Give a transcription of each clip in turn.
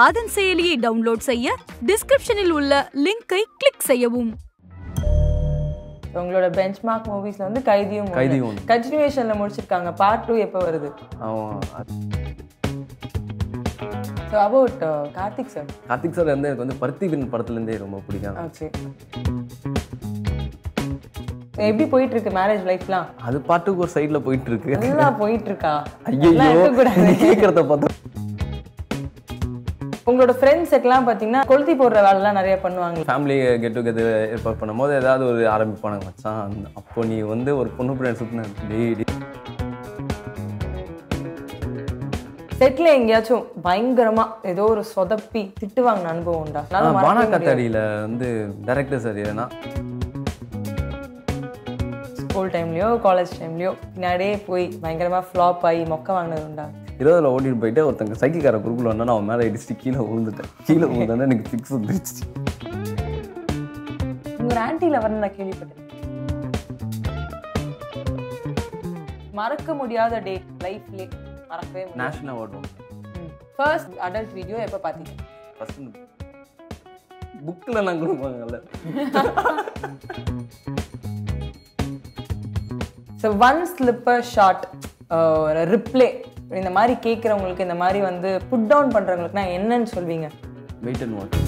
ஆதன் செயலியை டவுன்லோட் செய்ய டிஸ்கிரிப்ஷனில் உள்ள லிங்கை கிளிக் செய்யவும் உங்களோட பெஞ்ச் மார்க் மூவிஸ்ல வந்து கைதியும் கைதியும் கண்டினியூஷன்ல முடிச்சிருக்காங்க பார்ட் டூ எப்போ வருது so about Karthik sir Karthik sir வந்து எனக்கு வந்து பருத்திவின் படத்துலேருந்தே ரொம்ப பிடிக்கும் எப்படி போயிட்டு இருக்கு மேரேஜ் லைஃப்லாம் அது பாட்டுக்கு ஒரு சைடில் போயிட்டு இருக்கு நல்லா போயிட்டு இருக்கா ஐயோ கேட்கறத பார்த்தா உங்களோட ஃப்ரெண்ட்ஸ் எல்லாம் பார்த்தீங்கன்னா கொளுத்தி போடுற வேலைலாம் நிறைய பண்ணுவாங்க ஃபேமிலி கெட் டுகெதர் ஏற்பாடு பண்ணும்போது ஏதாவது ஒரு ஆரம்பிப்பானுங்க மச்சான் அப்போ நீ வந்து ஒரு பொண்ணு பிள்ளை சுற்றின டெய்லி செட்ல எங்கேயாச்சும் பயங்கரமா ஏதோ ஒரு சொதப்பி திட்டுவாங்க அனுபவம் உண்டா பானா கத்தாடியில வந்து டைரக்டர் சார் ஏன்னா ஸ்கூல் டைம்லயோ காலேஜ் டைம்லயோ பின்னாடியே போய் பயங்கரமா ஃப்ளாப் ஆகி மொக்க வாங்கினது உண்டா இருபதுல ஓட்டிட்டு போயிட்டு ஒருத்தங்க கார குறுக்குள்ள வந்தா அவன் மேலே அடிச்சுட்டு கீழே விழுந்துட்டேன் கீழே விழுந்தோன்னா எனக்கு ஃபிக்ஸ் வந்துருச்சு ஒரு ஆன்டி லவர்னு நான் கேள்விப்பட்டேன் மறக்க முடியாத டே லைஃப்லே மறக்கவே national award first adult video எப்போ பாத்தீங்க ஃபர்ஸ்ட் புக்கில் நான் கொடுப்பாங்கல்ல so one slipper shot reply இந்த மாதிரி கேட்குறவங்களுக்கு இந்த மாதிரி வந்து புட் டவுன் பண்ணுறவங்களுக்கு நான் என்னன்னு சொல்வீங்க wait and watch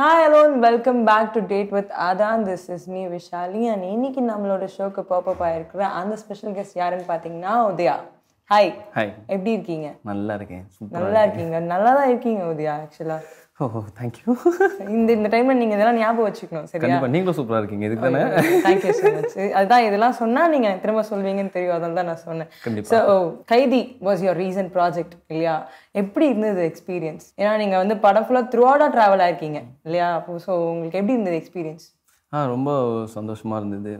hi all and welcome back to date with அதான் this is me Vishali and இன்னைக்கு நம்மளோட ஷோக்கு பாப்பப் ஆயிருக்கிற அந்த ஸ்பெஷல் கெஸ்ட் யாருன்னு பார்த்தீங்கன்னா உதயா ஹாய் ஹாய் எப்படி இருக்கீங்க நல்லா இருக்கேன் நல்லா இருக்கீங்க நல்லா தான் இருக்கீங்க உதயா ஆக்சுவலா ஓ யூ இந்த இந்த டைம்ல நீங்க இதெல்லாம் ஞாபகம் வச்சுக்கணும் சரியா கண்டிப்பா நீங்களும் சூப்பரா இருக்கீங்க இதுக்கு தானே தேங்க்யூ ஸோ மச் அதுதான் இதெல்லாம் சொன்னா நீங்க திரும்ப சொல்வீங்கன்னு தெரியும் அதான் தான் நான் சொன்னேன் so oh, Kaithi was your recent project இல்லையா எப்படி இருந்தது எக்ஸ்பீரியன்ஸ் ஏன்னா நீங்க வந்து படம் ஃபுல்லா த்ரூ அவுட்டாக ட்ராவல் ஆயிருக்கீங்க இல்லையா சோ உங்களுக்கு எப்படி இருந்தது எக்ஸ்பீரியன்ஸ் ஆ ரொம்ப சந்தோஷமா இருந்தது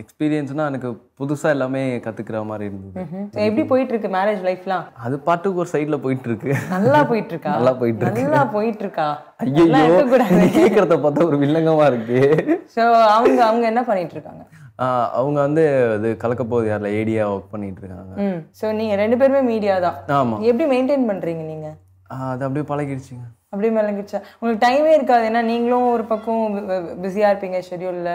எக்ஸ்பீரியன்ஸ்னா எனக்கு புதுசா எல்லாமே கத்துக்கிற மாதிரி இருந்தது எப்படி போயிட்டு இருக்கு மேரேஜ் லைஃப்லாம் அது பாட்டுக்கு ஒரு சைடுல போயிட்டு இருக்கு நல்லா போயிட்டு இருக்கா நல்லா போயிட்டு இருக்கு நல்லா போயிட்டு இருக்கா ஐயோ கேக்குறத பார்த்தா ஒரு வில்லங்கமா இருக்கு சோ அவங்க அவங்க என்ன பண்ணிட்டு இருக்காங்க அவங்க வந்து கலக்க கலக்கப்போது யாரில் ஏடியா ஒர்க் பண்ணிட்டு இருக்காங்க ஸோ நீங்கள் ரெண்டு பேருமே மீடியா தான் ஆமாம் எப்படி மெயின்டைன் பண்ணுறீங்க நீங்கள் அது அப்படியே பழகிடுச்சிங்க அப்படியே மிளங்கிடுச்சா உங்களுக்கு டைமே இருக்காது ஏன்னா நீங்களும் ஒரு பக்கம் பிஸியாக இருப்பீங்க ஷெடியூலில்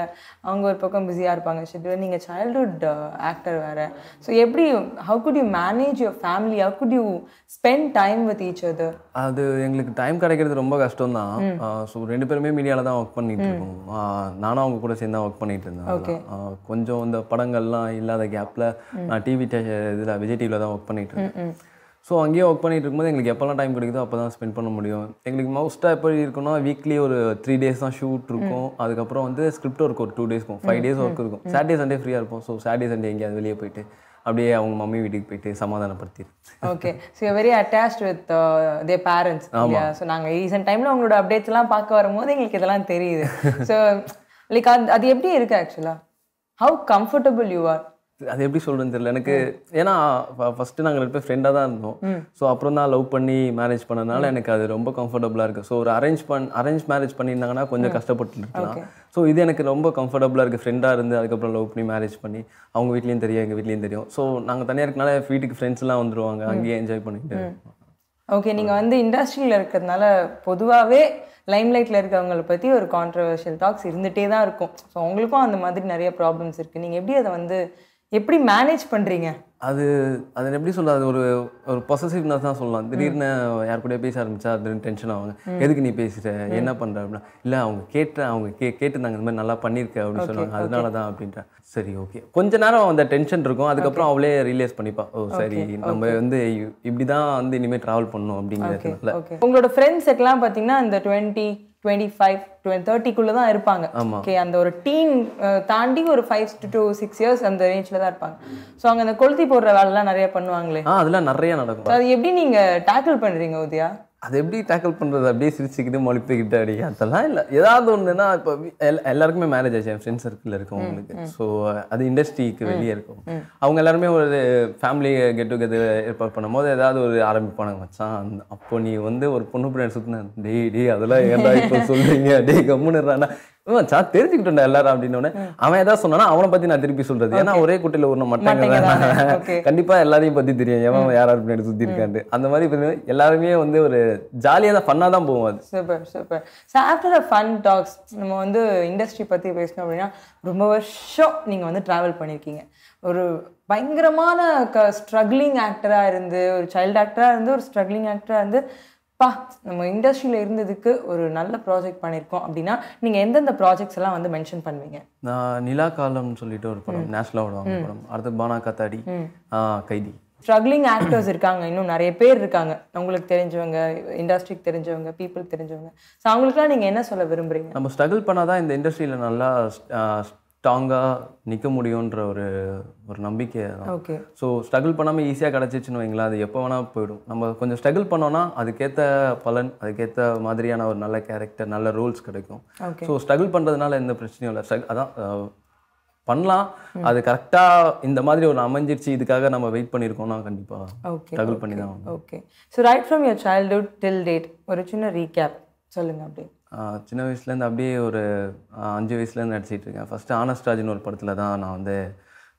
அவங்க ஒரு பக்கம் பிஸியாக இருப்பாங்க ஷெடியூலில் நீங்கள் சைல்ட்ஹுட் ஆக்டர் வேறு ஸோ எப்படி how could you manage your family how could you spend time with each அது அது எங்களுக்கு டைம் கிடைக்கிறது ரொம்ப கஷ்டம் தான் ஸோ ரெண்டு பேருமே மீடியாவில் தான் ஒர்க் பண்ணிட்டு இருக்கோம் நானும் அவங்க கூட சேர்ந்து தான் ஒர்க் பண்ணிட்டு இருந்தேன் ஓகே கொஞ்சம் இந்த படங்கள்லாம் இல்லாத கேப்பில் நான் டிவி இதில் விஜய் டிவியில் தான் ஒர்க் பண்ணிட்டு இருக்கேன் ஸோ அங்கேயே ஒர்க் பண்ணிகிட்டு இருக்கும்போது எங்களுக்கு எப்போல்லாம் டைம் கிடைக்குதோ அப்போ தான் ஸ்பெண்ட் பண்ண முடியும் எங்களுக்கு மோஸ்ட்டாக எப்படி இருக்குன்னா வீக்லி ஒரு த்ரீ டேஸ் தான் ஷூட் இருக்கும் அதுக்கப்புறம் வந்து ஸ்கிரிப்ட் ஒர்க் ஒரு டூ டேஸ் இருக்கும் ஃபைவ் டேஸ் ஒர்க் இருக்கும் சாட்டர்டே சண்டே ஃப்ரீயாக இருப்போம் ஸோ சாட்டர்டே சண்டே எங்கேயாவது வெளியே போயிட்டு அப்படியே அவங்க மம்மி வீட்டுக்கு போயிட்டு சமாதானப்படுத்தி okay so very attach with the parents ஆமாம் ஸோ நாங்கள் ரீசெண்ட் டைமில் உங்களோட அப்டேட்ஸ்லாம் பார்க்க வரும்போது எங்களுக்கு இதெல்லாம் தெரியுது ஸோ லைக் அது அது எப்படி இருக்குது ஆக்சுவலாக ஹவு கம்ஃபர்டபுள் யூ ஆர் அது எப்படி சொல்கிறதுன்னு தெரியல எனக்கு ஏன்னா ஃபஸ்ட்டு நாங்கள் ரெண்டு பேர் ஃப்ரெண்டாக தான் இருந்தோம் ஸோ அப்புறம் தான் லவ் பண்ணி மேரேஜ் பண்ணனால எனக்கு அது ரொம்ப கம்ஃபர்டபுளாக இருக்குது ஸோ ஒரு அரேஞ்ச் பண் அரேஞ்ச் மேரேஜ் பண்ணியிருந்தாங்கன்னா கொஞ்சம் கஷ்டப்பட்டு இருக்கலாம் ஸோ இது எனக்கு ரொம்ப கம்ஃபர்டபுளாக இருக்குது ஃப்ரெண்டாக இருந்து அதுக்கப்புறம் லவ் பண்ணி மேரேஜ் பண்ணி அவங்க வீட்லேயும் தெரியும் எங்கள் வீட்லேயும் தெரியும் ஸோ நாங்கள் தனியாக இருக்கனால வீட்டுக்கு ஃப்ரெண்ட்ஸ்லாம் வந்துருவாங்க அங்கேயே என்ஜாய் பண்ணிட்டு ஓகே நீங்கள் வந்து இண்டஸ்ட்ரியில் இருக்கிறதுனால பொதுவாகவே லைம்லைட்டில் இருக்கவங்களை பற்றி ஒரு கான்ட்ரவர்ஷியல் டாக்ஸ் இருந்துகிட்டே தான் இருக்கும் ஸோ உங்களுக்கும் அந்த மாதிரி நிறைய ப்ராப்ளம்ஸ் இருக்குது நீங்கள் எப்படி அதை வந்து எப்படி மேனேஜ் பண்ணுறீங்க அது அது எப்படி சொல்ல அது ஒரு ஒரு பொசசிவ்னஸ் தான் சொல்லலாம் திடீர்னு யார் கூட பேச ஆரம்பிச்சா அது டென்ஷன் ஆகும் எதுக்கு நீ பேசுற என்ன பண்ற அப்படின்னா இல்லை அவங்க கேட்ட அவங்க கே கேட்டிருந்தாங்க இந்த மாதிரி நல்லா பண்ணியிருக்க அப்படின்னு சொன்னாங்க அதனால தான் அப்படின்ற சரி ஓகே கொஞ்ச நேரம் அந்த டென்ஷன் இருக்கும் அதுக்கப்புறம் அவளே ரிலேஸ் பண்ணிப்பா ஓ சரி நம்ம வந்து இப்படிதான் வந்து இனிமேல் ட்ராவல் பண்ணணும் அப்படிங்கிறதுனால உங்களோட ஃப்ரெண்ட்ஸ் எல்லாம் பார்த்தீங்கன்னா இந்த டுவெண்ட்டி டுவெண்ட்டி ஃபைவ் டுவெண்ட் தேர்ட்டிக்குள்ளே தான் இருப்பாங்க ஓகே அந்த ஒரு டீன் தாண்டி ஒரு ஃபைவ் டு சிக்ஸ் இயர்ஸ் அந்த ரேஞ்சில் தான் இருப்பாங்க ஸோ அங்கே அந்த கொளுத்தி போடுற வேலைலாம் நிறைய பண்ணுவாங்களே அதெல்லாம் நிறைய நடக்கும் அது எப்படி நீங்கள் டேக்கிள் பண்ணுறீங்க உதயா அது எப்படி டேக்கிள் பண்ணுறது அப்படியே சிரிச்சுக்கிட்டு மொழிப்புக்கிட்டு அப்படி அதெல்லாம் இல்லை ஏதாவது ஒன்றுனா இப்போ எல்லாருக்குமே மேரேஜ் ஆச்சு என் ஃப்ரெண்ட் சர்க்கிளில் இருக்கும் அவங்களுக்கு ஸோ அது இண்டஸ்ட்ரிக்கு வெளியே இருக்கும் அவங்க எல்லாருமே ஒரு ஃபேமிலி கெட் டுகெதர் ஏற்பாடு பண்ணும்போது ஏதாவது ஒரு ஆரம்பிப்பானுங்க மச்சான் அப்போ நீ வந்து ஒரு பொண்ணு பிள்ளை சுற்றின டே டே அதெல்லாம் ஏன்டா இப்போ சொல்கிறீங்க டே கம்முன்னு சார் தெரிஞ்சுக்கிட்டேன் எல்லாரும் அப்படின்னு அவன் ஏதாவது சொன்னா அவனை பத்தி நான் திருப்பி சொல்றது ஏன்னா ஒரே குட்டையில ஒண்ணு மாட்டாங்க கண்டிப்பா எல்லாரையும் பத்தி தெரியும் எவன் யார் யார் பின்னாடி சுத்தி இருக்காரு அந்த மாதிரி எல்லாருமே வந்து ஒரு ஜாலியா தான் ஃபன்னா தான் போவோம் அது super sir after fun talks நம்ம வந்து இண்டஸ்ட்ரி பத்தி பேசணும் அப்படின்னா ரொம்ப வருஷம் நீங்க வந்து டிராவல் பண்ணிருக்கீங்க ஒரு பயங்கரமான க ஸ்ட்ரகிளிங் ஆக்டராக இருந்து ஒரு சைல்டு ஆக்டராக இருந்து ஒரு ஸ்ட்ரகிளிங் ஆக்டராக இருந்து பா நம்ம இண்டஸ்ட்ரியில் இருந்ததுக்கு ஒரு நல்ல ப்ராஜெக்ட் பண்ணியிருக்கோம் அப்படின்னா நீங்கள் எந்தெந்த ப்ராஜெக்ட்ஸ் எல்லாம் வந்து மென்ஷன் பண்ணுவீங்க நான் நிலா காலம்னு சொல்லிட்டு ஒரு படம் நேஷனல் அவார்டு படம் அடுத்து பானா கத்தாடி கைதி ஸ்ட்ரகிளிங் ஆக்டர்ஸ் இருக்காங்க இன்னும் நிறைய பேர் இருக்காங்க உங்களுக்கு தெரிஞ்சவங்க இண்டஸ்ட்ரிக்கு தெரிஞ்சவங்க பீப்புள் தெரிஞ்சவங்க ஸோ அவங்களுக்குலாம் நீங்கள் என்ன சொல்ல விரும்புறீங்க நம்ம ஸ்ட்ரகிள் பண்ணால் தான் இந்த இண்டஸ்ட்ரியில் நல்லா ஸ்ட்ராங்காக நிற்க முடியுன்ற ஒரு ஒரு நம்பிக்கை ஓகே ஸோ ஸ்ட்ரகிள் பண்ணாமல் ஈஸியாக கிடச்சிச்சுன்னு வைங்களா அது எப்போ வேணால் போயிடும் நம்ம கொஞ்சம் ஸ்ட்ரகிள் பண்ணோன்னா அதுக்கேற்ற பலன் அதுக்கேற்ற மாதிரியான ஒரு நல்ல கேரக்டர் நல்ல ரோல்ஸ் கிடைக்கும் ஸோ ஸ்ட்ரகிள் பண்ணுறதுனால எந்த பிரச்சனையும் இல்லை ஸ்ட்ரக் அதான் பண்ணலாம் அது கரெக்டாக இந்த மாதிரி ஒரு அமைஞ்சிருச்சு இதுக்காக நம்ம வெயிட் பண்ணியிருக்கோம்னா கண்டிப்பாக ஸ்ட்ரகிள் பண்ணி தான் okay so right from your childhood till date ஒரு சின்ன ரீகேப் சொல்லுங்கள் அப்படியே சின்ன வயசுலேருந்து அப்படியே ஒரு அஞ்சு வயசுலேருந்து நடிச்சிட்டு இருக்கேன் ஃபஸ்ட்டு ஆனஸ்ட் ஒரு படத்தில் தான் நான் வந்து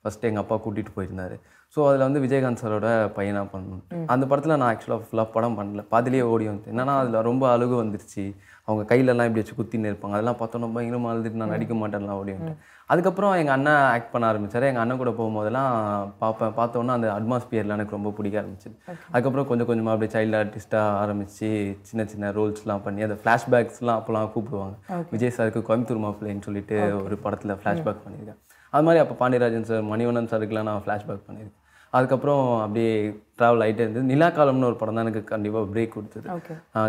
ஃபஸ்ட்டு எங்கள் அப்பா கூட்டிகிட்டு போயிருந்தார் ஸோ அதில் வந்து விஜயகாந்த் சாரோட பையனாக பண்ணணும் அந்த படத்தில் நான் ஆக்சுவலாக ஃபுல்லாக படம் பண்ணல பாதிலேயே ஓடி வந்து என்னென்னா அதில் ரொம்ப அழுகு வந்துருச்சு அவங்க கையிலலாம் இப்படி வச்சு குத்தின்னு இருப்பாங்க அதெல்லாம் பார்த்தோன்னா பயங்கரமாக அழுதுட்டு நான் நடிக்க மாட்டேன்லாம் ஓடி வந்துட்டேன் அதுக்கப்புறம் எங்கள் அண்ணன் ஆக்ட் பண்ண ஆரம்பித்தார் எங்கள் அண்ணன் கூட போகும்போதெல்லாம் பார்ப்பேன் பார்த்தோன்னா அந்த அட்மாஸ்பியர்லாம் எனக்கு ரொம்ப பிடிக்க ஆரம்பிச்சு அதுக்கப்புறம் கொஞ்சம் கொஞ்சமாக அப்படியே சைல்டு ஆர்டிஸ்ட்டாக ஆரம்பித்து சின்ன சின்ன ரோல்ஸ்லாம் பண்ணி அந்த ஃப்ளாஷ்பேக்ஸ்லாம் அப்போலாம் கூப்பிடுவாங்க விஜய் சாருக்கு கோயம்புத்தூர் மாப்பிள்ளைன்னு சொல்லிட்டு ஒரு படத்தில் ஃப்ளாஷ்பேக் பண்ணியிருக்கேன் அது மாதிரி அப்போ பாண்டியராஜன் சார் மணிவண்ணன் சாருக்கெலாம் நான் ஃப்ளாஷ்பேக் பண்ணியிருக்கேன் அதுக்கப்புறம் அப்படியே ட்ராவல் ஆகிட்டே இருந்தது நிலா காலம்னு ஒரு படம் தான் எனக்கு கண்டிப்பாக பிரேக் கொடுத்தது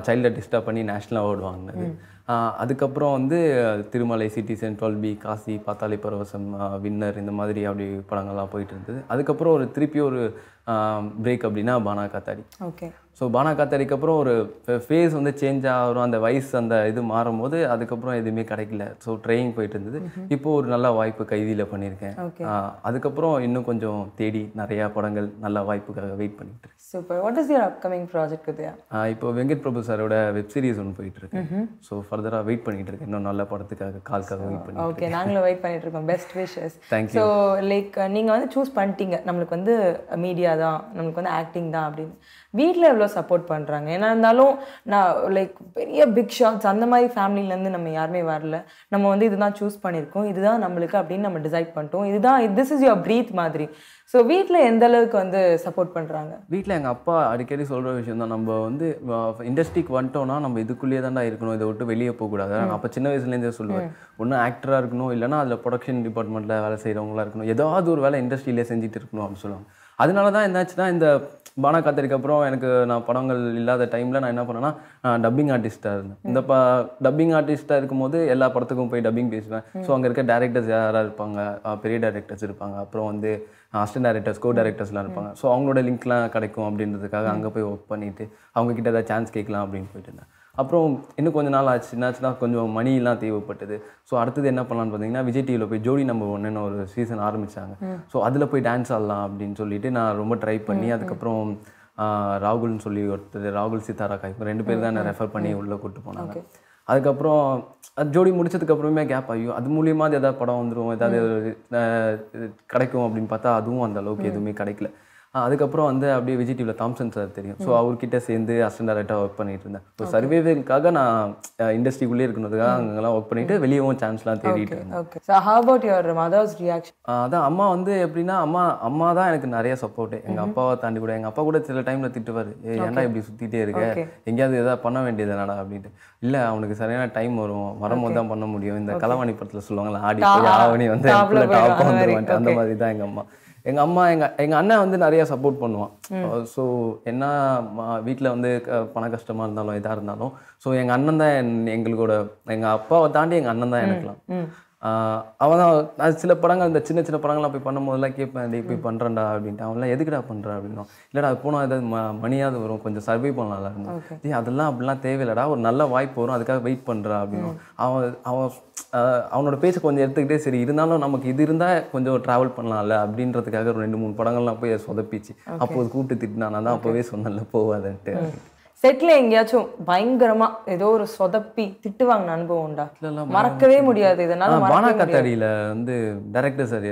சைல்டை டிஸ்டர்ப் பண்ணி நேஷ்னல் அவார்டு வாங்கினது அதுக்கப்புறம் வந்து Thirumalai Citizen twelve B Kasi பாத்தாளி பரவசம் வின்னர் இந்த மாதிரி அப்படி படங்கள்லாம் போயிட்டு இருந்தது அதுக்கப்புறம் ஒரு திருப்பி ஒரு பிரேக் அப்படின்னா பானா காத்தாடி ஓகே ஸோ பானா காத்தாடிக்கு அப்புறம் ஒரு ஃபேஸ் வந்து சேஞ்ச் ஆகிறோம் அந்த வயசு அந்த இது மாறும் போது அதுக்கப்புறம் எதுவுமே கிடைக்கல ஸோ ட்ரைனிங் போயிட்டு இருந்தது mm-hmm. இப்போ ஒரு நல்ல வாய்ப்பு கைதியில் பண்ணியிருக்கேன் அதுக்கப்புறம் இன்னும் கொஞ்சம் தேடி நிறையா படங்கள் நல்ல வாய்ப்புக்காக வெயிட் பண்ணிட்டு இருக்கேன் super what is your upcoming project இப்போ வெங்கட் பிரபு சாரோட வெப் சீரிஸ் ஒன்று போயிட்டு இருக்கேன் ஸோ ஃபர்தராக வெயிட் பண்ணிட்டு இருக்கேன் இன்னும் நல்ல படத்துக்காக கால்க்காக வெயிட் பண்ணி ஓகே நாங்களும் வெயிட் பண்ணிட்டு இருக்கோம் best wishes thank you so like நீங்கள் வந்து சூஸ் பண்ணிட்டீங்க நம்மளுக்கு வந்து மீடியா தான் நம்மளுக்கு வந்து ஆக்டிங் தான் அப்படின்னு வீட்டில் எவ்வளோ சப்போர்ட் பண்ணுறாங்க ஏன்னா இருந்தாலும் நான் லைக் பெரிய பிக் ஷாட்ஸ் அந்த மாதிரி ஃபேமிலியிலேருந்து நம்ம யாருமே வரல நம்ம வந்து இதுதான் சூஸ் பண்ணியிருக்கோம் இதுதான் நம்மளுக்கு அப்படின்னு நம்ம டிசைட் பண்ணிட்டோம் இதுதான் திஸ் இஸ் யுவர் ப்ரீத் மாதிரி ஸோ வீட்டில் எந்த அளவுக்கு வந்து சப்போர்ட் பண்ணுறாங்க வீட்டில் எங்கள் அப்பா அடிக்கடி சொல்கிற விஷயம் தான் நம்ம வந்து இண்டஸ்ட்ரிக்கு வந்துட்டோம்னா நம்ம இதுக்குள்ளேயே தான்டா இருக்கணும் இதை விட்டு வெளியே போகக்கூடாது நான் அப்போ சின்ன வயசுலேருந்தே சொல்லுவேன் ஒன்றும் ஆக்டராக இருக்கணும் இல்லைனா அதில் ப்ரொடக்ஷன் டிபார்ட்மெண்ட்டில் வேலை செய்கிறவங்களா இருக்கணும் ஏதாவது ஒரு வேலை இண்டஸ்ட்ரியிலே செஞ்சுட்டு இருக்கணும் அப்படின்னு சொல்லுவாங்க அதனால தான் என்னாச்சுன்னா இந்த பானா காத்தடிக்கு அப்புறம் எனக்கு நான் படங்கள் இல்லாத டைமில் நான் என்ன பண்ணேன்னா டப்பிங் ஆர்டிஸ்ட்டாக இருந்தேன் இந்த ப டப்பிங் ஆர்டிஸ்ட்டாக இருக்கும்போது எல்லா படத்துக்கும் போய் டப்பிங் பேசுவேன் ஸோ அங்கே இருக்க டேரக்டர்ஸ் யாராக இருப்பாங்க பெரிய டேரக்டர்ஸ் இருப்பாங்க அப்புறம் வந்து அஸ்டன் டேரக்டர்ஸ் கோ டேரக்டர்ஸ்லாம் இருப்பாங்க ஸோ அவங்களோட லிங்க்லாம் கிடைக்கும் அப்படின்றதுக்காக அங்கே போய் ஒர்க் பண்ணிவிட்டு அவங்கக்கிட்ட ஏதாவது சான்ஸ் கேட்கலாம் அப்படின்னு போயிட்டு இருந்தேன் அப்புறம் இன்னும் கொஞ்சம் நாள் ஆச்சு என்னாச்சுன்னா கொஞ்சம் மணியெல்லாம் தேவைப்பட்டது ஸோ அடுத்தது என்ன பண்ணலான்னு பார்த்தீங்கன்னா விஜய் டிவியில் போய் ஜோடி நம்பர் ஒன்றுன்னு ஒரு சீசன் ஆரம்பித்தாங்க ஸோ அதில் போய் டான்ஸ் ஆடலாம் அப்படின்னு சொல்லிட்டு நான் ரொம்ப ட்ரை பண்ணி அதுக்கப்புறம் ராகுல்னு சொல்லி ஒருத்தர் ராகுல் சித்தாரா காய் ரெண்டு பேர் தான் என்னை ரெஃபர் பண்ணி உள்ளே கூட்டு போனாங்க அதுக்கப்புறம் அது ஜோடி முடிச்சதுக்கப்புறமே கேப் ஆகியும் அது மூலியமாக அது எதாவது படம் வந்துடும் ஏதாவது கிடைக்கும் அப்படின்னு பார்த்தா அதுவும் அந்த அளவுக்கு எதுவுமே கிடைக்கல அதுக்கப்புறம் வந்து அப்படியே விஜய் தாம்சன் சார் தெரியும் ஸோ அவர்கிட்ட சேர்ந்து அசிஸ்டன்ட் டேரக்டாக ஒர்க் பண்ணிட்டு இருந்தேன் ஸோ சர்வேவிங்காக நான் இண்டஸ்ட்ரிக்குள்ளே இருக்கிறதுக்காக அங்கெல்லாம் ஒர்க் பண்ணிட்டு வெளியவும் சான்ஸ்லாம் தேடிட்டு இருந்தேன் அதான் அம்மா வந்து எப்படின்னா அம்மா அம்மா தான் எனக்கு நிறைய சப்போர்ட் எங்கள் அப்பாவை தாண்டி கூட எங்கள் அப்பா கூட சில டைமில் திட்டுவார் ஏன்டா இப்படி சுற்றிட்டே இருக்க எங்கேயாவது எதாவது பண்ண வேண்டியது என்னடா அப்படின்ட்டு இல்லை அவனுக்கு சரியான டைம் வரும் வரும்போது தான் பண்ண முடியும் இந்த கலவாணி படத்தில் சொல்லுவாங்களா ஆடி ஆவணி வந்து அந்த மாதிரி தான் எங்கள் அம்மா எங்கள் அம்மா எங்கள் எங்கள் அண்ணன் வந்து நிறையா சப்போர்ட் பண்ணுவான் ஸோ என்ன வீட்டில் வந்து பண கஷ்டமாக இருந்தாலும் இதாக இருந்தாலும் ஸோ எங்கள் அண்ணன் தான் எங்களோட எங்கள் அப்பாவை தாண்டி எங்கள் அண்ணன் தான் எனக்குலாம் அவன் தான் சில படங்கள் இந்த சின்ன சின்ன படங்கள்லாம் போய் பண்ணும்போதெல்லாம் கேட்பேன் டே போய் பண்ணுறேன்டா அப்படின்ட்டு அவன்லாம் எதுக்குடா பண்ணுறா அப்படின்னா இல்லைடா அது போனால் ஏதாவது ம மணியாவது வரும் கொஞ்சம் சர்வே பண்ணலாம்ல இருக்கும் ஏ அதெல்லாம் அப்படிலாம் தேவையில்லடா ஒரு நல்ல வாய்ப்பு வரும் அதுக்காக வெயிட் பண்ணுறா அப்படின்னு அவன் அவன் அவனோட பேச்சை கொஞ்சம் எடுத்துக்கிட்டே சரி இருந்தாலும் நமக்கு இது இருந்தால் கொஞ்சம் ட்ராவல் பண்ணலாம்ல அப்படின்றதுக்காக ரெண்டு மூணு படங்கள்லாம் போய் சொதப்பிச்சு அப்போது கூப்பிட்டு திட்டினா நான் தான் அப்போவே சொன்னல போவாதன்ட்டு செட்டில் எங்கேயாச்சும் பயங்கரமா ஏதோ ஒரு சொதப்பி திட்டு வாங்கின அனுபவம் உண்டா மறக்கவே முடியாது இதனால பானா கத்தாடியில வந்து டைரக்டர் சார்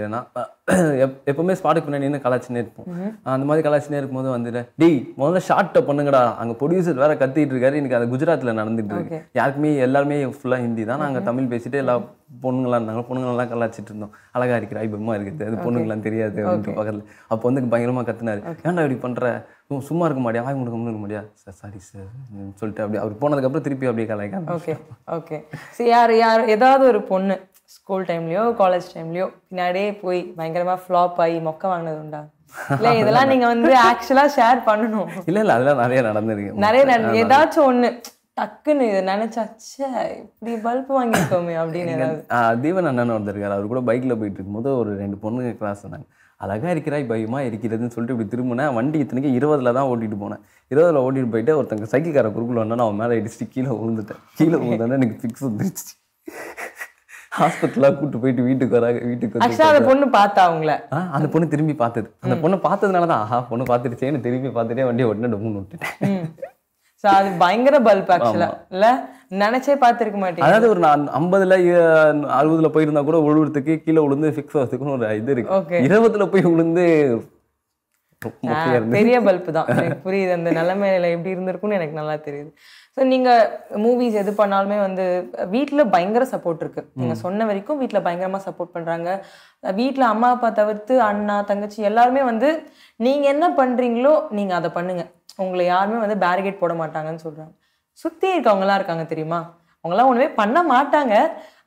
எப்பவுமே ஸ்பாட்டுக்கு பின்னாடி நின்று கலாச்சினே இருப்போம் அந்த மாதிரி கலாச்சினே இருக்கும்போது வந்துட்டு டி முதல்ல ஷார்ட்டை பண்ணுங்கடா அங்க ப்ரொடியூசர் வேற கத்திட்டு இருக்காரு எனக்கு அது குஜராத்ல நடந்துட்டு இருக்கு யாருக்குமே எல்லாருமே ஃபுல்லா ஹிந்தி தான் நாங்க தமிழ் பேசிட்டு எல்லா பொண்ணுங்களா இருந்தாங்க பொண்ணுங்களெல்லாம் கலாச்சிட்டு இருந்தோம் அழகா இருக்கிற ஐபமா இருக்குது அது பொண்ணுங்களாம் தெரியாது அப்படின்ட்டு பக்கத்துல அப்போ வந்து பயங்கரமா கத்துனாரு ஏன்டா இப்படி பண்ற இவன் சும்மா இருக்க மாட்டியா வாய் முழுக்க இருக்க மாட்டியா சார் சாரி சார் சொல்லிட்டு அப்படி அவர் போனதுக்கப்புறம் திருப்பி அப்படியே கலாய்க்க ஓகே ஓகே சரி யார் யார் ஏதாவது ஒரு பொண்ணு ஸ்கூல் டைம்லையோ காலேஜ் டைம்லையோ பின்னாடியே போய் பயங்கரமாக ஃப்ளாப் ஆகி மொக்க வாங்கினது உண்டா இல்லை இதெல்லாம் நீங்கள் வந்து ஆக்சுவலாக ஷேர் பண்ணணும் இல்லை இல்லை அதெல்லாம் நிறைய நடந்திருக்கு நிறைய நடந்து ஏதாச்சும் ஒன்று டக்குன்னு இதை நினைச்சாச்சே இப்படி பல்ப் வாங்கியிருக்கோமே அப்படின்னு தீவன் அண்ணன் ஒருத்தர் இருக்கார் அவர் கூட பைக்கில் போயிட்டு இருக்கும்போது ஒரு ரெண்டு பொண்ணுங்க கிளாஸ் வந்தாங்க அழகாக இருக்கிறாய் பயமா இருக்கிறதுன்னு சொல்லிட்டு இப்படி திரும்பினேன் வண்டி இத்தனைக்கு இருபதில் தான் ஓட்டிட்டு போனேன் இருபதுல ஓட்டிட்டு போயிட்டு ஒருத்தங்க சைக்கிள்கார குறுக்குள்ள வந்தா அவன் மேலே அடிச்சுட்டு கீழே விழுந்துட்டேன் கீழே விழுந்தோன்னா எனக்கு ஃபிக்ஸ் வந்துருச்சு ஹாஸ்பிட்டலாக கூட்டு போயிட்டு வீட்டுக்கு வராங்க வீட்டுக்கு அந்த பொண்ணு பார்த்தா அவங்கள அந்த பொண்ணு திரும்பி பார்த்தது அந்த பொண்ணு பார்த்ததுனால தான் ஆஹா பொண்ணு பார்த்துருச்சேன்னு திரும்பி பார்த்துட்டே வண்டியை உடனே டொம்முன்னு விட்டுட்டேன் சோ அது பயங்கர பல்ப் ஆக்சுவலா இல்ல நினைச்சே பாத்துருக்க மாட்டேன் அதாவது ஒரு நான் ஐம்பதுல அறுபதுல போயிருந்தா கூட உழுவுறதுக்கு கீழே விழுந்து ஃபிக்ஸ் ஆகிறதுக்குன்னு ஒரு இது இருக்கு இருபதுல போய் விழுந்து பெரிய பல்ப் தான் புரியுது அந்த நிலைமையில எப்படி இருந்திருக்கும்னு எனக்கு நல்லா தெரியுது ஸோ நீங்கள் மூவிஸ் எது பண்ணாலுமே வந்து வீட்டில் பயங்கர சப்போர்ட் இருக்கு நீங்க சொன்ன வரைக்கும் வீட்டில் பயங்கரமா சப்போர்ட் பண்றாங்க வீட்டில் அம்மா அப்பா தவிர்த்து அண்ணா தங்கச்சி எல்லாருமே வந்து நீங்க என்ன பண்றீங்களோ நீங்க அதை பண்ணுங்க உங்களை யாருமே வந்து பேரிகேட் போட மாட்டாங்கன்னு சொல்கிறாங்க சுற்றி இருக்கவங்களாம் இருக்காங்க தெரியுமா அவங்களாம் ஒன்றுமே பண்ண மாட்டாங்க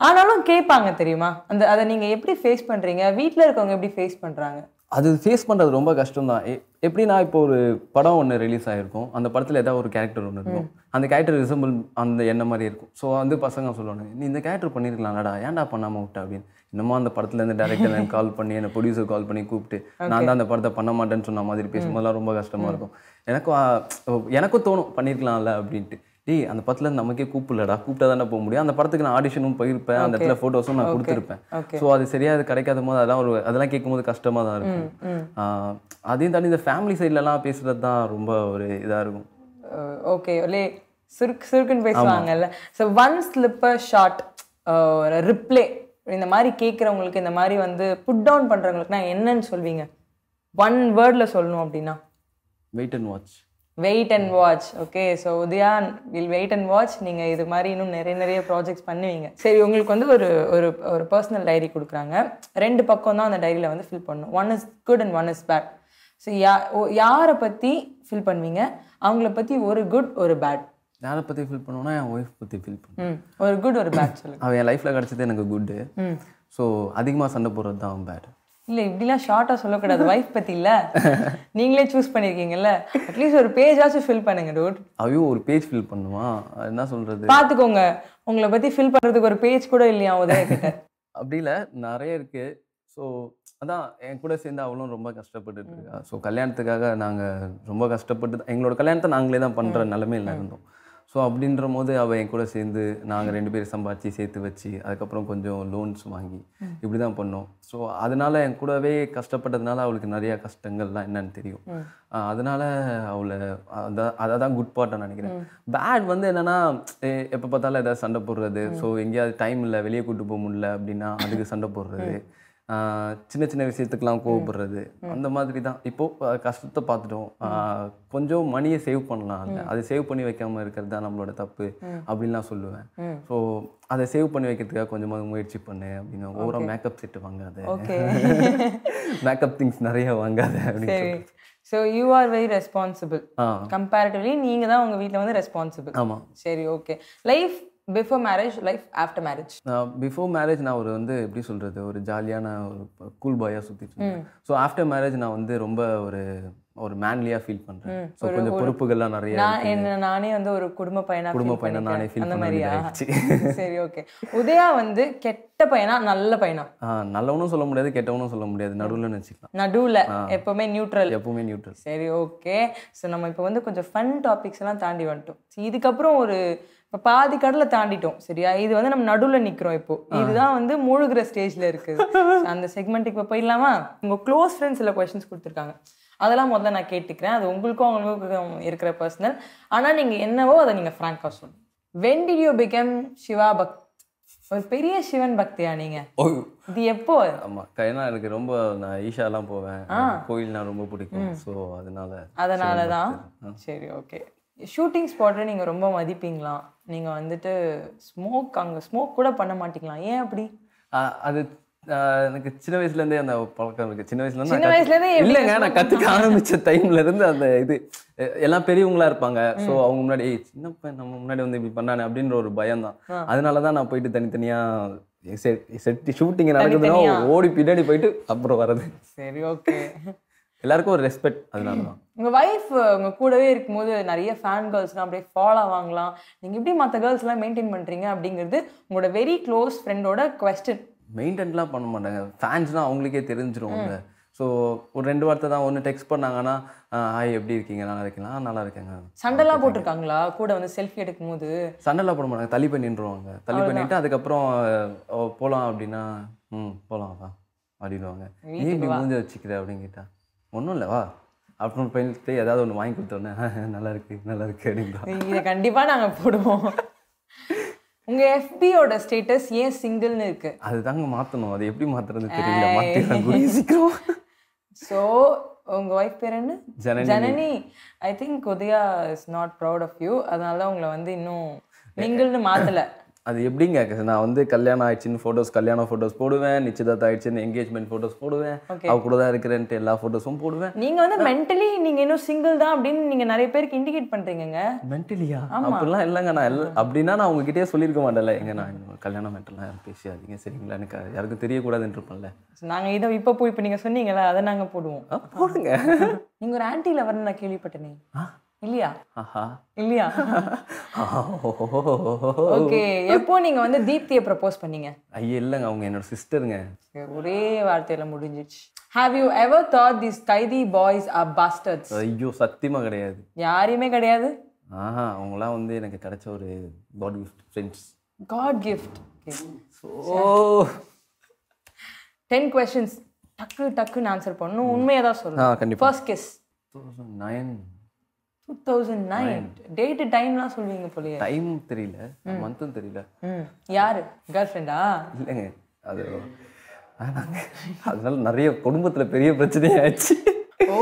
ஆனாலும் கேட்பாங்க தெரியுமா அந்த அதை நீங்கள் எப்படி ஃபேஸ் பண்ணுறீங்க வீட்டில் இருக்கவங்க எப்படி ஃபேஸ் பண்ணுறாங்க அது ஃபேஸ் பண்ணுறது ரொம்ப கஷ்டம் தான் எப்படின்னா இப்போ ஒரு படம் ஒன்று ரிலீஸ் ஆகிருக்கும் அந்த படத்தில் ஏதாவது ஒரு கேரக்டர் ஒன்று இருக்கும் அந்த கேரக்டர் ரிசம்பிள் அந்த எண்ணம் மாதிரி இருக்கும் ஸோ வந்து பசங்க சொல்லணும் நீ இந்த கேரக்டர் பண்ணியிருக்கலாம்லடா ஏன்டா பண்ணாமல் விட்ட அப்படின்னு என்னமோ அந்த இருந்து டேரக்டர் எனக்கு கால் பண்ணி என்ன ப்ரொடியூசர் கால் பண்ணி கூப்பிட்டு நான் தான் அந்த படத்தை பண்ண மாட்டேன்னு சொன்ன மாதிரி பேசும்போதெல்லாம் ரொம்ப கஷ்டமா இருக்கும் எனக்கும் எனக்கும் தோணும் பண்ணிருக்கலாம்ல அப்படின்ட்டு டேய் அந்த படத்துல நமக்கே கூப்பிடலடா கூப்பிட்டா தானே போக முடியும் அந்த படத்துக்கு நான் ஆடிஷனும் போயிருப்பேன் அந்த இடத்துல போட்டோஸும் நான் கொடுத்துருப்பேன் ஸோ அது சரியா அது கிடைக்காத போது அதெல்லாம் ஒரு அதெல்லாம் கேட்கும்போது கஷ்டமா தான் இருக்கும் அதையும் தாண்டி இந்த ஃபேமிலி சைட்லலாம் பேசுறது தான் ரொம்ப ஒரு இதாக இருக்கும் ஓகே சுருக்கு சுருக்குன்னு பேசுவாங்கல்ல so one slipper short reply இந்த மாதிரி கேட்குறவங்களுக்கு இந்த மாதிரி வந்து புட் டவுன் பண்ணுறவங்களுக்குனா என்னன்னு சொல்வீங்க ஒன் வேர்டில் சொல்லணும் அப்படின்னா wait and watch wait and watch okay so Udaya will wait and watch நீங்கள் இது மாதிரி இன்னும் நிறைய நிறைய ப்ராஜெக்ட்ஸ் பண்ணுவீங்க சரி உங்களுக்கு வந்து ஒரு ஒரு ஒரு பர்சனல் டைரி கொடுக்குறாங்க ரெண்டு பக்கம் தான் அந்த டைரியில் வந்து ஃபில் பண்ணணும் one is good and one is bad so யா யாரை பற்றி ஃபில் பண்ணுவீங்க அவங்கள பற்றி ஒரு குட் ஒரு பேட் யாரை பற்றி ஃபீல் பண்ணுவோம்னா என் ஒய்ஃப் பற்றி ஃபீல் பண்ணுவேன் ஒரு குட் ஒரு பேட் சொல்லுங்க அவன் என் லைஃப்பில் கிடச்சது எனக்கு குட்டு ஸோ அதிகமாக சண்டை போடுறது தான் அவன் பேட் இல்லை இப்படிலாம் ஷார்ட்டாக சொல்லக்கூடாது ஒய்ஃப் பற்றி இல்லை நீங்களே சூஸ் பண்ணியிருக்கீங்கல்ல அட்லீஸ்ட் ஒரு பேஜாச்சும் ஃபில் பண்ணுங்க டூட் அவையும் ஒரு பேஜ் ஃபில் பண்ணுவான் என்ன சொல்கிறது பார்த்துக்கோங்க உங்களை பற்றி ஃபில் பண்ணுறதுக்கு ஒரு பேஜ் கூட இல்லையா உதய அப்படி இல்லை நிறைய இருக்குது ஸோ அதான் என் கூட சேர்ந்து அவளும் ரொம்ப கஷ்டப்பட்டுட்டு இருக்கா ஸோ கல்யாணத்துக்காக நாங்கள் ரொம்ப கஷ்டப்பட்டு எங்களோட கல்யாணத்தை நாங்களே தான் பண்ணுற நிலமையில இருந்தோம் ஸோ அப்படின்ற போது அவள் என் கூட சேர்ந்து நாங்கள் ரெண்டு பேரும் சம்பாதிச்சு சேர்த்து வச்சு அதுக்கப்புறம் கொஞ்சம் லோன்ஸ் வாங்கி இப்படி தான் பண்ணோம் ஸோ அதனால் என் கூடவே கஷ்டப்பட்டதுனால அவளுக்கு நிறையா கஷ்டங்கள்லாம் என்னன்னு தெரியும் அதனால் அவளை அதான் அதை தான் குட் பார்ட்டாக நினைக்கிறேன் பேட் வந்து என்னென்னா எப்போ பார்த்தாலும் ஏதாவது சண்டை போடுறது ஸோ எங்கேயாவது டைம் இல்லை வெளியே கூட்டு போக முடியல அப்படின்னா அதுக்கு சண்டை போடுறது சின்ன சின்ன விஷயத்துக்கெல்லாம் கோவப்படுறது அந்த மாதிரி தான் இப்போது கஷ்டத்தை பார்த்துட்டோம் கொஞ்சம் மணியை சேவ் பண்ணலாம் அதை அதை சேவ் பண்ணி வைக்காமல் இருக்கிறது தான் நம்மளோட தப்பு அப்படின்லாம் சொல்லுவேன் ஸோ அதை சேவ் பண்ணி வைக்கிறதுக்காக கொஞ்சமாக முயற்சி பண்ணு அப்படின்னு ஓவராக மேக்கப் செட்டு வாங்காத மேக்கப் திங்ஸ் நிறைய வாங்காத அப்படின்னு so you are very responsible comparatively நீங்கள் தான் உங்கள் வீட்டில் வந்து ரெஸ்பான்சிபிள் ஆமாம் சரி okay life before marriage life after marriage நான் பிஃபோர் மேரேஜ் நான் ஒரு வந்து எப்படி சொல்கிறது ஒரு ஜாலியான ஒரு கூல் பாயாக சுற்றிட்டு இருந்தேன் ஸோ ஆஃப்டர் மேரேஜ் நான் வந்து ரொம்ப ஒரு ஒரு மேன்லியாக ஃபீல் பண்ணுறேன் ஸோ கொஞ்சம் பொறுப்புகள்லாம் நிறைய என்ன நானே வந்து ஒரு குடும்ப பையனா குடும்ப பையனாக நானே ஃபீல் அந்த மாதிரியா சரி ஓகே உதயா வந்து கெட்ட பையனா நல்ல பையனா நல்லவனும் சொல்ல முடியாது கெட்டவனும் சொல்ல முடியாது நடுவில் நினச்சிக்கலாம் நடுவில் எப்பவுமே நியூட்ரல் எப்பவுமே நியூட்ரல் சரி ஓகே ஸோ நம்ம இப்போ வந்து கொஞ்சம் ஃபன் டாபிக்ஸ் எல்லாம் தாண்டி வந்துட்டோம் இதுக்கப்புறம் ஒரு இப்போ பாதி கடலை தாண்டிட்டோம் சரியா இது வந்து நம்ம நடுவில் நிற்கிறோம் இப்போ இதுதான் வந்து மூழ்கிற ஸ்டேஜில் இருக்குது அந்த செக்மெண்ட்டுக்கு இப்போ போயிடலாமா உங்கள் க்ளோஸ் ஃப்ரெண்ட்ஸ் சில கொஷின்ஸ் கொடுத்துருக்காங்க அதெல்லாம் முதல்ல நான் கேட்டுக்கிறேன் அது உங்களுக்கும் அவங்களுக்கும் இருக்கிற பர்சனல் ஆனால் நீங்கள் என்னவோ அதை நீங்கள் ஃப்ராங்காக சொல்லணும் when did you become Shiva பக் ஒரு பெரிய சிவன் பக்தியா நீங்க இது எப்போ ஆமா ஏன்னா எனக்கு ரொம்ப நான் ஈஷாலாம் போவேன் கோயில் நான் ரொம்ப பிடிக்கும் ஸோ அதனால அதனாலதான் சரி ஓகே ஷூட்டிங் ஸ்பாட்டை நீங்கள் ரொம்ப மதிப்பீங்களாம் நீங்கள் வந்துட்டு ஸ்மோக் அங்கே ஸ்மோக் கூட பண்ண மாட்டீங்களாம் ஏன் அப்படி அது எனக்கு சின்ன வயசுலேருந்தே அந்த பழக்கம் இருக்குது சின்ன வயசுலேருந்து சின்ன வயசுலேருந்தே இல்லைங்க நான் கற்றுக்க ஆரம்பித்த டைம்லேருந்து அந்த இது எல்லாம் பெரியவங்களாக இருப்பாங்க ஸோ அவங்க முன்னாடி சின்ன பையன் நம்ம முன்னாடி வந்து இப்படி பண்ணானே அப்படின்ற ஒரு பயம் தான் அதனால தான் நான் போயிட்டு தனித்தனியாக செட் ஷூட்டிங் நடக்குதுன்னா ஓடி பின்னாடி போயிட்டு அப்புறம் வர்றது சரி ஓகே எல்லாருக்கும் ஒரு ரெஸ்பெக்ட் அதனால தான் உங்கள் ஒய்ஃப் உங்கள் கூடவே இருக்கும்போது நிறைய ஃபேன் கேர்ள்ஸ்லாம் அப்படியே ஃபாலோ ஆவாங்களாம் நீங்கள் எப்படி மற்ற கேர்ள்ஸ்லாம் மெயின்டைன் பண்ணுறீங்க அப்படிங்கிறது உங்களோட வெரி க்ளோஸ் ஃப்ரெண்டோட கொஸ்டின் மெயின்டைன்லாம் பண்ண மாட்டாங்க ஃபேன்ஸ்னால் அவங்களுக்கே தெரிஞ்சிடும் ஸோ ஒரு ரெண்டு வார்த்தை தான் ஒன்று டெக்ஸ்ட் பண்ணாங்கன்னா ஹாய் எப்படி இருக்கீங்க நல்லா இருக்கீங்களா நல்லா இருக்கேங்க சண்டைலாம் போட்டிருக்காங்களா கூட வந்து செல்ஃபி எடுக்கும் போது சண்டைலாம் போட மாட்டாங்க தள்ளி பண்ணிடுவாங்க தள்ளி பண்ணிட்டு அதுக்கப்புறம் போகலாம் அப்படின்னா ம் போகலாம் தான் அப்படின்வாங்க நீ இப்படி மூஞ்சி வச்சுக்கிற அப்படின்னு கேட்டா ஒன்றும் இல்லைவா ஆஃப்டர்நூன் ஃபைனல் ஏதாவது ஒன்று வாங்கி கொடுத்தோன்னே நல்லா இருக்கு நல்லா இருக்கு அப்படின்னு இதை கண்டிப்பாக நாங்கள் போடுவோம் உங்கள் எஃபியோட ஸ்டேட்டஸ் ஏன் சிங்கிள்னு இருக்கு அது தாங்க மாற்றணும் அது எப்படி மாற்றுறது தெரியல மாற்றிடலாம் ஸோ உங்கள் ஒய்ஃப் பேர் என்ன Janani I think Udaya is not proud of you அதனால உங்களை வந்து இன்னும் நீங்கள்னு மாற்றலை அது எப்படிங்க நான் வந்து கல்யாணம் ஆயிடுச்சுன்னு ஃபோட்டோஸ் கல்யாணம் ஃபோட்டோஸ் போடுவேன் நிச்சயதார்த்தம் ஆயிடுச்சுன்னு எங்கேஜ்மெண்ட் ஃபோட்டோஸ் போடுவேன் அவ கூட தான் இருக்கிறேன்ட்டு எல்லா ஃபோட்டோஸும் போடுவேன் நீங்க வந்து மென்டலி நீங்க இன்னும் சிங்கிள் தான் அப்படின்னு நீங்க நிறைய பேருக்கு இண்டிகேட் பண்றீங்க மென்டலியா அப்படிலாம் இல்லைங்க நான் அப்படின்னா நான் உங்ககிட்டயே சொல்லியிருக்க மாட்டேன்ல எங்க நான் கல்யாணம் மென்டலாம் யாரும் பேசியாதீங்க சரிங்களா எனக்கு யாருக்கும் தெரியக்கூடாதுன்னு இருப்பேன்ல நாங்க இதை இப்போ போய் இப்போ நீங்க சொன்னீங்களா அதை நாங்க போடுவோம் போடுங்க நீங்க ஒரு ஆன்டி லவர்னு நான் கேள்விப்பட்டேனே இல்லையா இல்லையா ஓகே எப்போ நீங்க வந்து தீப்தியை ப்ரப்போஸ் பண்ணீங்க ஐயோ இல்லைங்க அவங்க என்னோட சிஸ்டருங்க ஒரே வார்த்தையில முடிஞ்சிச்சு have you ever thought the Kaithi boys R pastors ஐயோ சத்தியமா கிடையாது யாரையுமே கிடையாது ஆஹா அவங்களாம் வந்து எனக்கு கிடைச்ச ஒரு God gift friends God gift oh ten questions டக்கு டக்குன்னு ஆன்சர் பண்ணணும் உண்மையை தான் சொல்லணும் first kiss nine two thousand nine date டைம்லாம் சொல்லுவீங்க போலயே டைம் தெரியல மந்த்தும் தெரியல யாரு கேர்ள் ஃப்ரெண்டா இல்லைங்க அது அதனால நிறைய குடும்பத்துல பெரிய பிரச்சனை ஆயிடுச்சு ஓ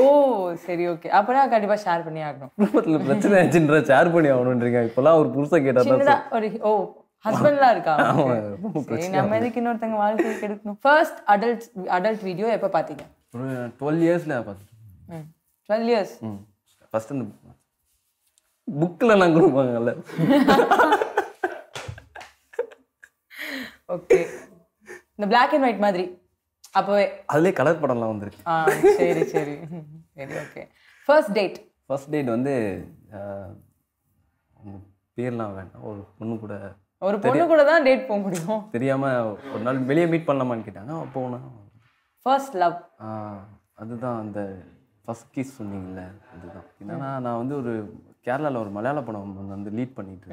சரி ஓகே அப்பனா கண்டிப்பா ஷேர் பண்ணி ஆகணும் குடும்பத்துல பிரச்சனை ஆயிடுச்சுன்ற ஷேர் பண்ணி ஆகணும்ன்றீங்க இப்பெல்லாம் ஒரு புதுசா கேட்டா ஓ ஹஸ்பண்ட்லாம் இருக்கா சரி நம்ம எதுக்கு இன்னொருத்தங்க வாழ்க்கை கெடுக்கணும் ஃபர்ஸ்ட் அடல்ட் அடல்ட் வீடியோ எப்போ பார்த்தீங்க ஒரு டுவெல் இயர்ஸில் பார்த்தேன் டுவெல் இயர்ஸ் ஃபர்ஸ்ட் அந்த புக்கில் நான் கொடுப்பாங்கல்ல ஓகே இந்த பிளாக் அண்ட் ஒயிட் மாதிரி அப்போவே அதுலேயே கலர் படம்லாம் வந்துருக்கு ஆ சரி சரி சரி okay first date first date வந்து பேர்லாம் வேண்டாம் ஒரு பொண்ணு கூட ஒரு பொண்ணு கூட தான் டேட் போக முடியும் தெரியாமல் ஒரு நாள் வெளியே மீட் பண்ணலாமான்னு கேட்டாங்க அப்போ ஃபர்ஸ்ட் லவ் அதுதான் அந்த ஃபஸ்ட் கிஸ் சொன்னீங்கல்ல அதுதான் என்னன்னா நான் வந்து ஒரு கேரளாவில் ஒரு மலையாள படம் வந்து லீட் பண்ணிட்டு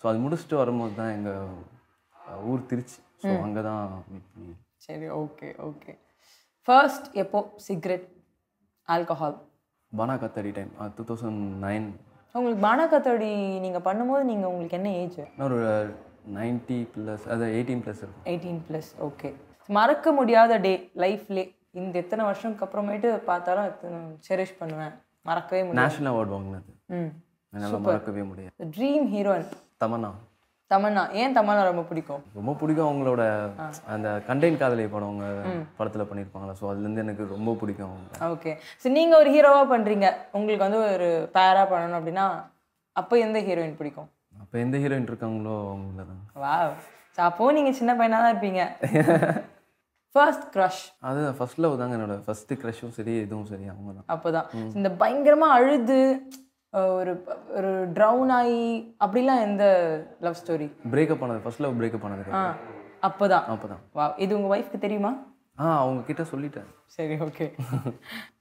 ஸோ அது முடிச்சுட்டு வரும்போது தான் எங்கள் ஊர் திருச்சி ஸோ அங்கே தான் மீட் பண்ணி சரி ஓகே ஓகே ஃபர்ஸ்ட் எப்போ சிகரெட் ஆல்கஹால் பானா கத்தடி டைம் டூ தௌசண்ட் நைன் உங்களுக்கு பானா கத்தடி நீங்கள் பண்ணும்போது நீங்கள் உங்களுக்கு என்ன ஏஜ் ஒரு நைன்டி ப்ளஸ் அது எயிட்டீன் ப்ளஸ் இருக்கும் எயிட்டீன் ப்ளஸ் ஓகே மறக்க முடியாத டே லைஃப்லே இந்த எத்தனை வருஷம்க்கு அப்புறமேட்டு பார்த்தாலும் செரிஷ் பண்ணுவேன் மறக்கவே நேஷனல் அவார்டு வாங்கினது ம் என்னால் மறக்கவே முடியாது ட்ரீம் ஹீரோயின் தமன்னா தமன்னா ஏன் தமன்னா ரொம்ப பிடிக்கும் ரொம்ப பிடிக்கும் அவங்களோட அந்த கண்டெயின் காதலை படம் அவங்க படத்தில் பண்ணியிருப்பாங்களா ஸோ அதுலேருந்து எனக்கு ரொம்ப பிடிக்கும் ஓகே ஸோ நீங்கள் ஒரு ஹீரோவாக பண்ணுறீங்க உங்களுக்கு வந்து ஒரு பேராக பண்ணணும் அப்படின்னா அப்போ எந்த ஹீரோயின் பிடிக்கும் அப்போ எந்த ஹீரோயின் இருக்காங்களோ அவங்கள தான் வா ஸோ அப்போ நீங்கள் சின்ன பையனாக தான் இருப்பீங்க ஃபர்ஸ்ட் க்ரஷ் அது ஃபர்ஸ்ட் லவ் தாங்க என்னோட ஃபர்ஸ்ட் க்ரஷும் சரி இதுவும் சரி அவங்க தான் அப்போ தான் இந்த பயங்கரமாக அழுது ஒரு ஒரு ட்ரவுன் ஆகி அப்படிலாம் எந்த லவ் ஸ்டோரி பிரேக்கப் பண்ணது ஃபர்ஸ்ட் லவ் பிரேக்கப் பண்ணது ஆ அப்போ தான் அப்போ தான் வா இது உங்கள் ஒய்ஃப்க்கு தெரியுமா ஆ அவங்க கிட்ட சொல்லிட்டேன் சரி ஓகே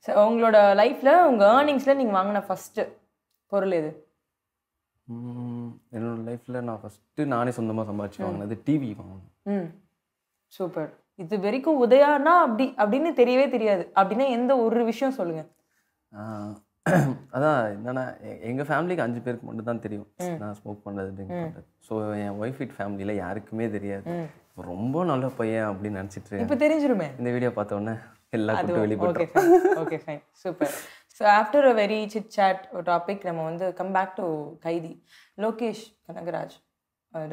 சரி உங்களோட லைஃப்பில் உங்கள் ஏர்னிங்ஸில் நீங்கள் வாங்கின ஃபஸ்ட்டு பொருள் எது என்னோட லைஃப்பில் நான் ஃபஸ்ட்டு நானே சொந்தமாக சம்பாதிச்சு வாங்கினது டிவி வாங்கினேன் ம் சூப்பர் இது வரைக்கும் உதயானா அப்படி அப்படின்னு தெரியவே தெரியாது அப்படின்னா எந்த ஒரு விஷயம் சொல்லுங்கள் அதான் என்னன்னா எங்கள் ஃபேமிலிக்கு அஞ்சு பேருக்கு மட்டும் தான் தெரியும் நான் ஸ்மோக் பண்ணுறது ஸோ என் ஒய்ஃப் இட் ஃபேமிலியில் யாருக்குமே தெரியாது ரொம்ப நல்ல பையன் அப்படின்னு நினச்சிட்டு இப்போ தெரிஞ்சிருமே இந்த வீடியோ பார்த்த உடனே எல்லாத்துக்கும் வெளிப்பட்டு super so after a very chit chat topic நம்ம வந்து கம் பேக் டு கைதி லோகேஷ் கனகராஜ்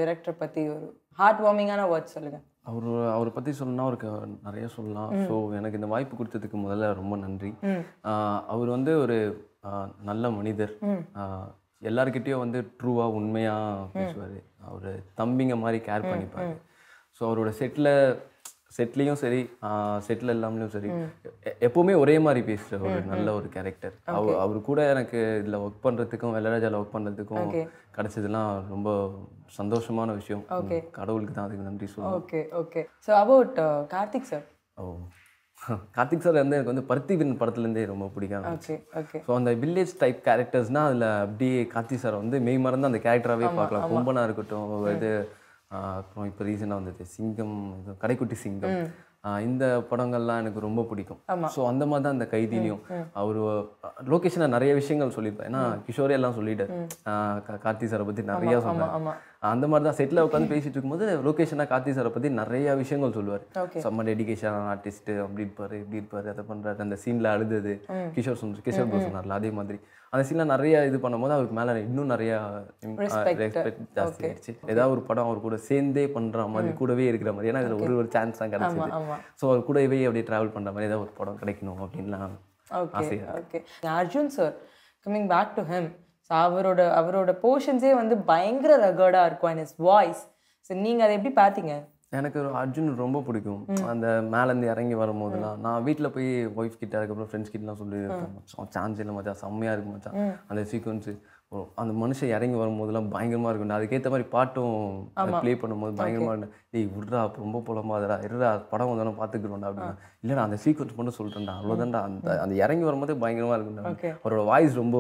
டிரெக்டர் பற்றி ஒரு ஹார்ட் வார்மிங்கான வேர்ட்ஸ் சொல்லுங்கள் அவர் அவரை பற்றி சொல்லணும்னா அவருக்கு நிறைய சொல்லலாம் ஸோ எனக்கு இந்த வாய்ப்பு கொடுத்ததுக்கு முதல்ல ரொம்ப நன்றி அவர் வந்து ஒரு நல்ல மனிதர் எல்லாருக்கிட்டேயும் வந்து ட்ரூவாக உண்மையாக பேசுவார் அவர் தம்பிங்க மாதிரி கேர் பண்ணிப்பார் ஸோ அவரோட செட்டில் செட்லேயும் சரி செட்டில் இல்லாமலையும் சரி எப்போவுமே ஒரே மாதிரி பேசுகிற ஒரு நல்ல ஒரு கேரக்டர் அவர் அவர் கூட எனக்கு இதில் ஒர்க் பண்ணுறதுக்கும் வெள்ளராஜாவில் ஒர்க் பண்ணுறதுக்கும் கிடச்சதுலாம் ரொம்ப சந்தோஷமான விஷயம் கடவுளுக்கு தான் அதுக்கு நன்றி சொல்லுவேன் okay okay so about Karthik sir oh Karthik sir வந்து எனக்கு வந்து பருத்திவின் படத்துலேருந்தே ரொம்ப பிடிக்கும் ஓகே ஸோ அந்த வில்லேஜ் டைப் கேரக்டர்ஸ்னால் அதில் அப்படியே கார்த்திக் சார் வந்து மெய் மறந்து அந்த கேரக்டராகவே பார்க்கலாம் கும்பனாக இருக்கட்டும் இது அப்புறம் இப்போ ரீசெண்டாக வந்தது சிங்கம் கடைக்குட்டி சிங்கம் இந்த படங்கள்லாம் எனக்கு ரொம்ப பிடிக்கும் ஸோ அந்த மாதிரி தான் அந்த கைதிலையும் அவர் லோகேஷ் நிறைய விஷயங்கள் சொல்லியிருப்பேன் ஏன்னா கிஷோரே எல்லாம் சொல்லிட்டார் கார்த்தி சாரை பற்றி நிறையா சொன்னாங்க அந்த மாதிரி தான் செட்டில் உட்காந்து பேசிட்டு இருக்கும்போது லோகேஷனா கார்த்தி சாரை பற்றி நிறையா விஷயங்கள் சொல்லுவார் செம்ம டெடிக்கேஷன் ஆர்டிஸ்ட் அப்படி இருப்பார் இப்படி இருப்பார் அதை பண்ணுறாரு அந்த சீனில் அழுதது கிஷோர் சொன்னார் கிஷோர் ப்ரோ சொன்னார்ல அதே மாதிரி அந்த சீனில் நிறைய இது பண்ணும்போது அவருக்கு மேலே இன்னும் நிறைய ரெஸ்பெக்ட் ஜாஸ்தி ஆயிடுச்சு ஏதாவது ஒரு படம் அவர் கூட சேர்ந்தே பண்ணுற மாதிரி கூடவே இருக்கிற மாதிரி ஏன்னா அதில் ஒரு ஒரு சான்ஸ் தான் கிடச்சிது ஸோ அது கூடவே அப்படியே ட்ராவல் பண்ணுற மாதிரி ஏதாவது ஒரு படம் கிடைக்கணும் அப்படின்லாம் okay okay Arjun sir coming back to him so அவரோட அவரோட போர்ஷன்ஸே வந்து பயங்கர ரகர்டாக இருக்கும் அண்ட் இஸ் வாய்ஸ் ஸோ நீங்கள் அதை எப்படி பார்த்தீங்க எனக்கு அர்ஜுன் ரொம்ப பிடிக்கும் அந்த மேலேருந்து இறங்கி வரும்போதுலாம் நான் வீட்டில் போய் ஒய்ஃப் கிட்ட அதுக்கப்புறம் ஃப்ரெண்ட்ஸ் கிட்டலாம் சொல்லி சான்ஸ் இல்லை மச்சா செம்மையாக இருக்கும் மச்சான் அந்த சீக்வன்ஸு அந்த மனுஷன் இறங்கி வரும்போதுலாம் பயங்கரமாக இருக்கும்டா அதுக்கேற்ற மாதிரி பாட்டும் ப்ளே பண்ணும்போது பயங்கரமாக இருக்கும் டேய் விட்றா ரொம்ப புலம்பாதடா இருடா படம் வந்தோடனே பார்த்துக்கிறோம்டா அப்படின்னா இல்லைடா அந்த சீக்வன்ஸ் மட்டும் சொல்கிறேன்டா அவ்வளோதான்டா அந்த அந்த இறங்கி வரும்போதே பயங்கரமாக இருக்கும்டா அவரோட வாய்ஸ் ரொம்ப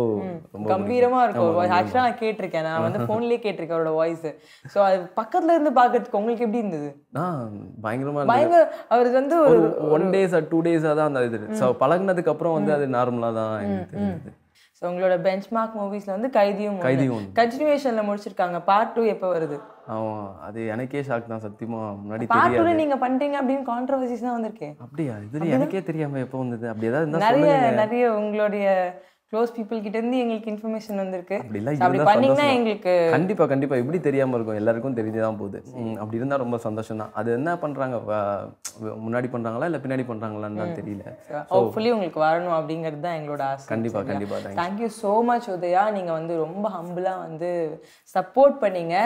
ரொம்ப கம்பீரமாக இருக்கும் ஆக்சுவலாக நான் கேட்டிருக்கேன் நான் வந்து ஃபோன்லேயே கேட்டிருக்கேன் அவரோட வாய்ஸ் ஸோ அது பக்கத்தில் இருந்து பார்க்கறதுக்கு உங்களுக்கு எப்படி இருந்தது நான் பயங்கரமாக பயங்கர அவர் வந்து ஒரு ஒன் டேஸ் டூ டேஸாக தான் அந்த இது ஸோ பழகினதுக்கு அப்புறம் வந்து அது நார்மலாக தான் எனக்கு தெரிஞ்சது ஸோ உங்களோட பெஞ்ச் மார்க் மூவிஸில் வந்து கைதியும் கைதியும் கண்டினியூஷனில் முடிச்சிருக்காங்க பார்ட் டூ எப்போ வருது ஆமாம் அது எனக்கே ஷாக் தான் சத்தியமாக முன்னாடி பார்ட் டூ நீங்கள் பண்ணுறீங்க அப்படின்னு கான்ட்ரவர்சிஸ் தான் வந்திருக்கேன் அப்படியா இது எனக்கே தெரியாமல் எப்போ வந்தது அப்படி ஏதாவது நிறைய நிறைய உங்களுடைய க்ளோஸ் பீப்புள் கிட்ட இருந்து எங்களுக்கு இன்ஃபர்மேஷன் வந்திருக்கு அப்படி பண்ணீங்கன்னா எங்களுக்கு கண்டிப்பா கண்டிப்பா எப்படி தெரியாம இருக்கும் எல்லாருக்கும் தெரிஞ்சு தான் போகுது அப்படி இருந்தா ரொம்ப சந்தோஷம் தான் அது என்ன பண்றாங்க முன்னாடி பண்றாங்களா இல்ல பின்னாடி பண்றாங்களான்னு தான் தெரியல ஃபுல்லி உங்களுக்கு வரணும் அப்படிங்கிறது தான் எங்களோட ஆசை கண்டிப்பா கண்டிப்பா தேங்க்யூ ஸோ மச் உதயா நீங்க வந்து ரொம்ப ஹம்பிளா வந்து சப்போர்ட் பண்ணீங்க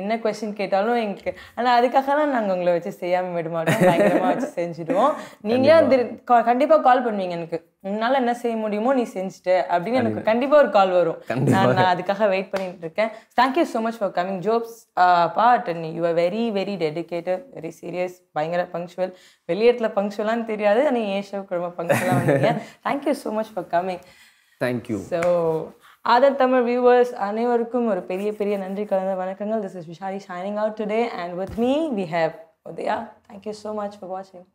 என்ன கொஸ்டின் கேட்டாலும் எங்களுக்கு ஆனால் தான் நாங்கள் உங்களை வச்சு செய்யாமல் விட மாட்டோம் வச்சு செஞ்சுடுவோம் நீங்களே வந்து கண்டிப்பாக கால் பண்ணுவீங்க எனக்கு உன்னால என்ன செய்ய முடியுமோ நீ செஞ்சுட்டு அப்படின்னு எனக்கு கண்டிப்பா ஒரு கால் வரும் நான் அதுக்காக வெயிட் பண்ணிட்டு இருக்கேன் thank you so much for coming ஜோப்ஸ் பாட் and you are very very dedicated very serious பயங்கர பங்க்சுவல் வெளியேட்டில் பங்க்சுவலான்னு தெரியாது ஆனால் ஏன் ஷோக்கு ரொம்ப பங்க்சுவலாக வந்தீங்க thank you so much for coming thank you so other Tamil viewers அனைவருக்கும் ஒரு பெரிய பெரிய நன்றி கலந்த வணக்கங்கள் this is Vishali signing out today and with me we have Udaya thank you so much for வாட்சிங்